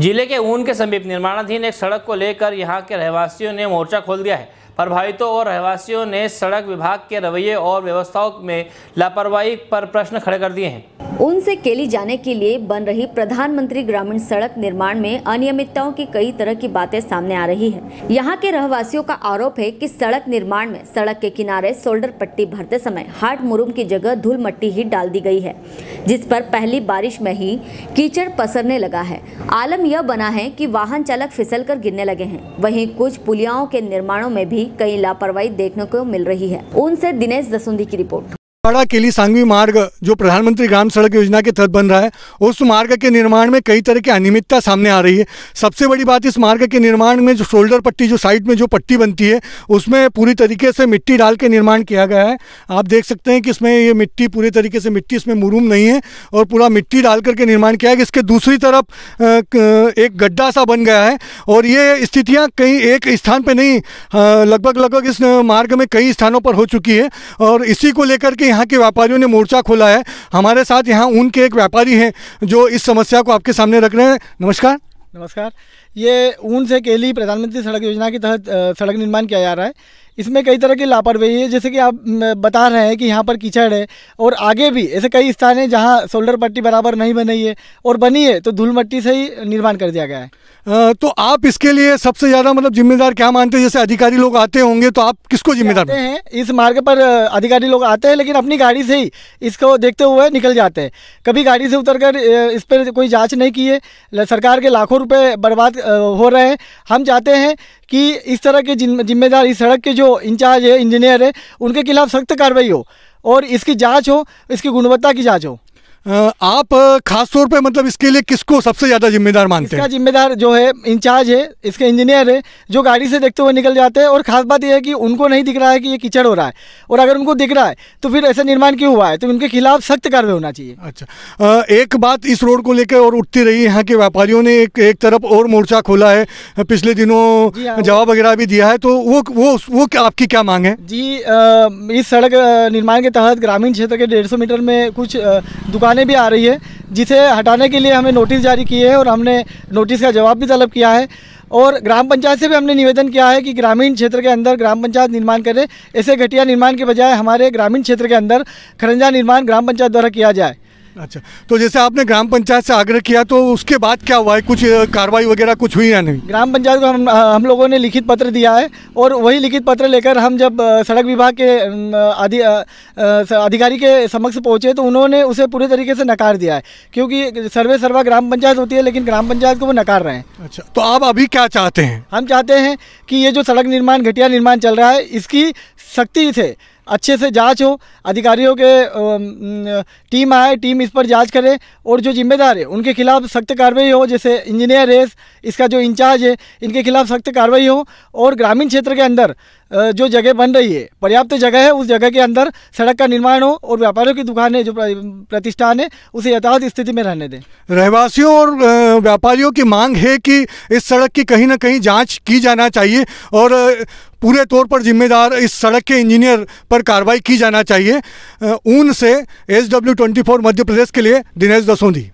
जिले के ऊन के समीप निर्माणाधीन एक सड़क को लेकर यहाँ के रहवासियों ने मोर्चा खोल दिया है प्रभावितों और रहवासियों ने सड़क विभाग के रवैये और व्यवस्थाओं में लापरवाही पर प्रश्न खड़े कर दिए हैं उन से केली जाने के लिए बन रही प्रधानमंत्री ग्रामीण सड़क निर्माण में अनियमितताओं की कई तरह की बातें सामने आ रही है यहाँ के रहवासियों का आरोप है कि सड़क निर्माण में सड़क के किनारे सोल्डर पट्टी भरते समय हाट मुरुम की जगह धूल मट्टी ही डाल दी गई है जिस पर पहली बारिश में ही कीचड़ पसरने लगा है आलम यह बना है की वाहन चालक फिसल कर गिरने लगे है वही कुछ पुलियाओं के निर्माणों में भी कई लापरवाही देखने को मिल रही है उनसे दिनेश दसुंदी की रिपोर्ट बाड़ा केली सांगवी मार्ग जो प्रधानमंत्री ग्राम सड़क योजना के तहत बन रहा है उस मार्ग के निर्माण में कई तरह की अनियमितता सामने आ रही है सबसे बड़ी बात इस मार्ग के निर्माण में जो शोल्डर पट्टी जो साइड में जो पट्टी बनती है उसमें पूरी तरीके से मिट्टी डाल के निर्माण किया गया है आप देख सकते हैं कि इसमें ये मिट्टी पूरे तरीके से मिट्टी इसमें मुरूम नहीं है और पूरा मिट्टी डाल करके निर्माण किया गया इसके दूसरी तरफ एक गड्ढा सा बन गया है और ये स्थितियाँ कहीं एक स्थान पर नहीं लगभग लगभग इस मार्ग में कई स्थानों पर हो चुकी है और इसी को लेकर के यहाँ के व्यापारियों ने मोर्चा खोला है हमारे साथ यहाँ ऊन के एक व्यापारी हैं जो इस समस्या को आपके सामने रख रहे हैं नमस्कार नमस्कार ये ऊन से केली प्रधानमंत्री सड़क योजना के तहत सड़क निर्माण किया जा रहा है इसमें कई तरह की लापरवाही है जैसे कि आप बता रहे हैं कि यहाँ पर कीचड़ है और आगे भी ऐसे कई स्थान हैं जहाँ सोल्डर पट्टी बराबर नहीं बनी है और बनी है तो धूल मट्टी से ही निर्माण कर दिया गया है तो आप इसके लिए सबसे ज़्यादा मतलब जिम्मेदार क्या मानते हैं जैसे अधिकारी लोग आते होंगे तो आप किसको जिम्मेदार हैं इस मार्ग पर अधिकारी लोग आते हैं लेकिन अपनी गाड़ी से ही इसको देखते हुए निकल जाते हैं कभी गाड़ी से उतरकर इस पर कोई जाँच नहीं की है सरकार के लाखों रुपये बर्बाद हो रहे हैं हम चाहते हैं कि इस तरह के जिम्मेदार इस सड़क के जो इंचार्ज है इंजीनियर है उनके खिलाफ सख्त कार्रवाई हो और इसकी जाँच हो इसकी गुणवत्ता की जाँच हो आप खास तौर पे मतलब इसके लिए किसको सबसे ज़्यादा जिम्मेदार मानते हैं जिम्मेदार जो है इंचार्ज है इसके इंजीनियर है जो गाड़ी से देखते हुए निकल जाते हैं और खास बात यह है कि उनको नहीं दिख रहा है कि ये कीचड़ हो रहा है और अगर उनको दिख रहा है तो फिर ऐसा निर्माण क्यों हुआ है तो उनके खिलाफ सख्त कार्रवाई होना चाहिए अच्छा एक बात इस रोड को लेकर और उठती रही है यहाँ के व्यापारियों ने एक एक तरफ और मोर्चा खोला है पिछले दिनों हाँ, जवाब वगैरह भी दिया है तो वो वो वो आपकी क्या मांग है जी इस सड़क निर्माण के तहत ग्रामीण क्षेत्र के डेढ़ मीटर में कुछ दुकान दुकानें भी आ रही है जिसे हटाने के लिए हमें नोटिस जारी किए हैं और हमने नोटिस का जवाब भी तलब किया है और ग्राम पंचायत से भी हमने निवेदन किया है कि ग्रामीण क्षेत्र के अंदर ग्राम पंचायत निर्माण करें ऐसे घटिया निर्माण के बजाय हमारे ग्रामीण क्षेत्र के अंदर खरंजा निर्माण ग्राम पंचायत द्वारा किया जाए अच्छा तो जैसे आपने ग्राम पंचायत से आग्रह किया तो उसके बाद क्या हुआ है कुछ कार्रवाई वगैरह कुछ हुई या नहीं ग्राम पंचायत को हम हम लोगों ने लिखित पत्र दिया है और वही लिखित पत्र लेकर हम जब सड़क विभाग के अधिकारी के समक्ष पहुंचे तो उन्होंने उसे पूरे तरीके से नकार दिया है क्योंकि सर्वे सर्वा ग्राम पंचायत होती है लेकिन ग्राम पंचायत को वो नकार रहे हैं अच्छा तो आप अभी क्या चाहते हैं हम चाहते हैं कि ये जो सड़क निर्माण घटिया निर्माण चल रहा है इसकी सख्ती से अच्छे से जांच हो अधिकारियों के टीम आए टीम इस पर जांच करे और जो जिम्मेदार है उनके खिलाफ सख्त कार्रवाई हो जैसे इंजीनियर है इसका जो इंचार्ज है इनके खिलाफ सख्त कार्रवाई हो और ग्रामीण क्षेत्र के अंदर जो जगह बन रही है पर्याप्त जगह है उस जगह के अंदर सड़क का निर्माण हो और व्यापारियों की दुकानें जो प्रतिष्ठान है उसे यथावत स्थिति में रहने दें रहवासियों और व्यापारियों की मांग है कि इस सड़क की कहीं ना कहीं जाँच की जाना चाहिए और पूरे तौर पर जिम्मेदार इस सड़क के इंजीनियर पर कार्रवाई की जाना चाहिए ऊन से S W twenty four Madhya Pradesh के लिए दिनेश दसोंधी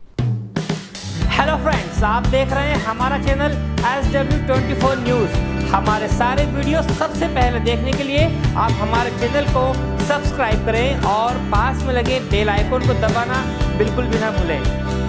हेलो फ्रेंड्स आप देख रहे हैं हमारा channel S W twenty four news हमारे सारे वीडियो सबसे पहले देखने के लिए आप हमारे चैनल को सब्सक्राइब करें और पास में लगे बेल आइकोन को दबाना बिल्कुल भी ना भूलें